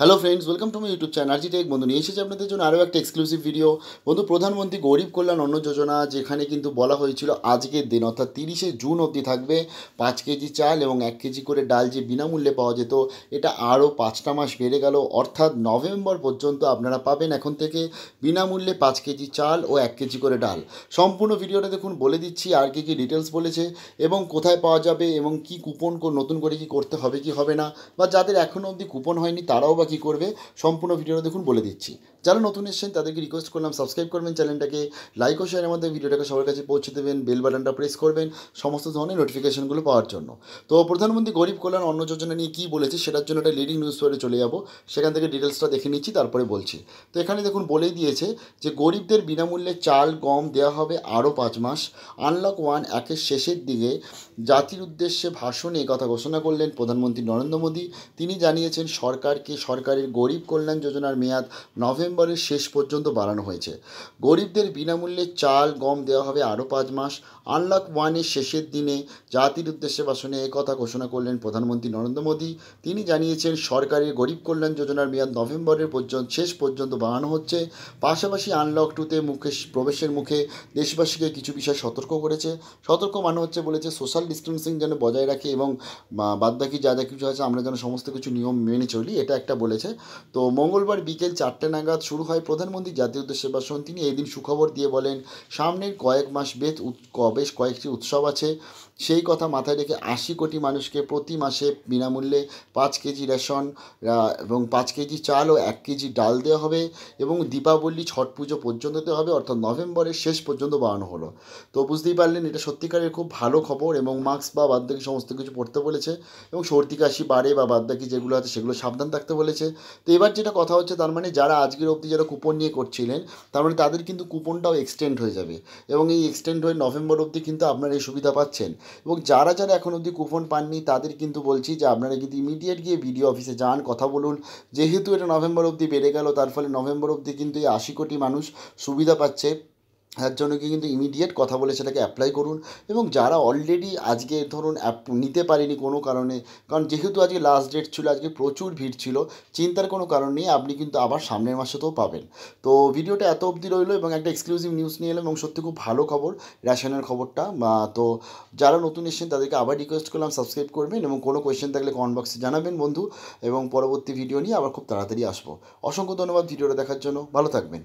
hello friends welcome to my YouTube channel RG tech বন্ধু নিয়ে এসেছি আপনাদের জন্য আরও একটা এক্সক্লুসিভ ভিডিও বন্ধু প্রধানমন্ত্রী গরিব কল্যাণ অন্ন যোজনা যেখানে কিন্তু বলা হয়েছিল আজকের দিন অর্থাৎ তিরিশে জুন অবধি থাকবে পাঁচ কেজি চাল এবং এক কেজি করে ডাল যে বিনামূল্যে পাওয়া যেত এটা আরও পাঁচটা মাস বেড়ে গেল অর্থাৎ নভেম্বর পর্যন্ত আপনারা পাবেন এখন থেকে বিনামূল্যে পাঁচ কেজি চাল ও এক কেজি করে ডাল সম্পূর্ণ ভিডিওটা দেখুন বলে দিচ্ছি আর কী কী ডিটেলস বলেছে এবং কোথায় পাওয়া যাবে এবং কি কুপন নতুন করে কি করতে হবে কি হবে না বা যাদের এখনও অবধি কুপন হয়নি তারাও বা কী করবে সম্পূর্ণ ভিডিওটা দেখুন বলে দিচ্ছি যারা নতুন এসেছেন তাদেরকে রিকোয়েস্ট করলাম সাবস্ক্রাইব করবেন চ্যানেলটাকে লাইক ও শেয়ারের মধ্যে ভিডিওটাকে সবার কাছে পৌঁছে দেবেন বেল বাটনটা প্রেস করবেন সমস্ত ধরনের নোটিফিকেশনগুলো পাওয়ার জন্য তো প্রধানমন্ত্রী গরিব কল্যাণ অন্ন যোজনা নিয়ে কী বলেছে সেটার জন্য একটা লিডিং নিউজ পেপারে চলে যাব সেখান থেকে ডিটেলসটা দেখে নিচ্ছি তারপরে বলছি তো এখানে দেখুন বলেই দিয়েছে যে গরিবদের বিনামূল্যে চাল গম দেওয়া হবে আরও পাঁচ মাস আনলক ওয়ান একের শেষের দিকে জাতির উদ্দেশ্যে ভাষণে কথা ঘোষণা করলেন প্রধানমন্ত্রী নরেন্দ্র মোদী তিনি জানিয়েছেন সরকারকে সরকারের গরিব কল্যাণ যোজনার মেয়াদ নভেম্বর ডিসেম্বরের শেষ পর্যন্ত বাড়ানো হয়েছে গরিবদের বিনামূল্যে চাল গম দেওয়া হবে আরও পাঁচ মাস আনলক ওয়ানের শেষের দিনে জাতির উদ্দেশ্যে বাসনে কথা ঘোষণা করলেন প্রধানমন্ত্রী নরেন্দ্র মোদী তিনি জানিয়েছেন সরকারের গরিব কল্যাণ যোজনার মেয়াদ নভেম্বরের পর্যন্ত শেষ পর্যন্ত বাড়ানো হচ্ছে পাশাপাশি আনলক টুতে মুখে প্রবেশের মুখে দেশবাসীকে কিছু বিষয় সতর্ক করেছে সতর্ক মানে হচ্ছে বলেছে সোশ্যাল ডিস্টেন্সিং যেন বজায় রাখে এবং বাদবাকি যা যা কিছু আছে আমরা যেন সমস্ত কিছু নিয়ম মেনে চলি এটা একটা বলেছে তো মঙ্গলবার বিকেল চারটে নাগাদ শুরু হয় প্রধানমন্ত্রী জাতীয় উদ্দেশ্যে ভাষণ তিনি এদিন সুখবর দিয়ে বলেন সামনের কয়েক মাস বেশ বেশ কয়েকটি উৎসব আছে সেই কথা মাথায় রেখে আশি কোটি মানুষকে প্রতি মাসে বিনামূল্যে পাঁচ কেজি রেশন এবং পাঁচ কেজি চাল ও এক কেজি ডাল দেওয়া হবে এবং দীপাবলি ছট পুজো পর্যন্ত দেওয়া হবে অর্থাৎ নভেম্বরের শেষ পর্যন্ত বাড়ানো হলো তো বুঝতেই পারলেন এটা সত্যিকারের খুব ভালো খবর এবং মাস্ক বা বাদবাকি সমস্ত কিছু পড়তে বলেছে এবং সর্দি কাশি বাড়ে বা বাদবাকি যেগুলো আছে সেগুলো সাবধান থাকতে বলেছে তো এবার যেটা কথা হচ্ছে তার মানে যারা আজকের অবধি যারা কুপন নিয়ে করছিলেন তার মানে তাদের কিন্তু কুপনটাও এক্সটেন্ড হয়ে যাবে এবং এই এক্সটেন্ড হয়ে নভেম্বর অবধি কিন্তু আপনারা এই সুবিধা পাচ্ছেন এবং যারা যারা এখন অবধি কুপন পাননি তাদের কিন্তু বলছি যে আপনারা কিন্তু ইমিডিয়েট গিয়ে বিডিও অফিসে যান কথা বলুন যেহেতু এটা নভেম্বর অবধি বেড়ে গেল তার ফলে নভেম্বর অবধি কিন্তু এই আশি কোটি মানুষ সুবিধা পাচ্ছে তার কি কিন্তু ইমিডিয়েট কথা বলে সেটাকে অ্যাপ্লাই করুন এবং যারা অলরেডি আজকে ধরুন অ্যাপ নিতে পারেনি কোনো কারণে কারণ যেহেতু আজকে লাস্ট ডেট ছিল আজকে প্রচুর ভিড় ছিল চিন্তার কোনো কারণ নেই আপনি কিন্তু আবার সামনের মাসে তো পাবেন তো ভিডিওটা এত অবধি রইলো এবং একটা এক্সক্লুসিভ নিউজ নিয়ে এলাম এবং সত্যি খুব ভালো খবর রেশনের খবরটা তো যারা নতুন এসেছেন তাদেরকে আবার রিকোয়েস্ট করলাম সাবস্ক্রাইব করবেন এবং কোনো কোয়েশ্চেন থাকলে কমেন্ট বক্সে জানাবেন বন্ধু এবং পরবর্তী ভিডিও নিয়ে আবার খুব তাড়াতাড়ি আসবো অসংখ্য ধন্যবাদ ভিডিওটা দেখার জন্য ভালো থাকবেন